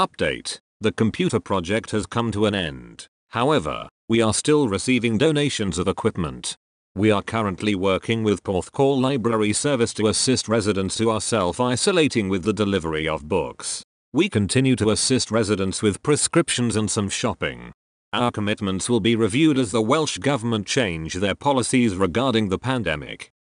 Update. The computer project has come to an end. However, we are still receiving donations of equipment. We are currently working with Porthcawl Library Service to assist residents who are self-isolating with the delivery of books. We continue to assist residents with prescriptions and some shopping. Our commitments will be reviewed as the Welsh Government change their policies regarding the pandemic.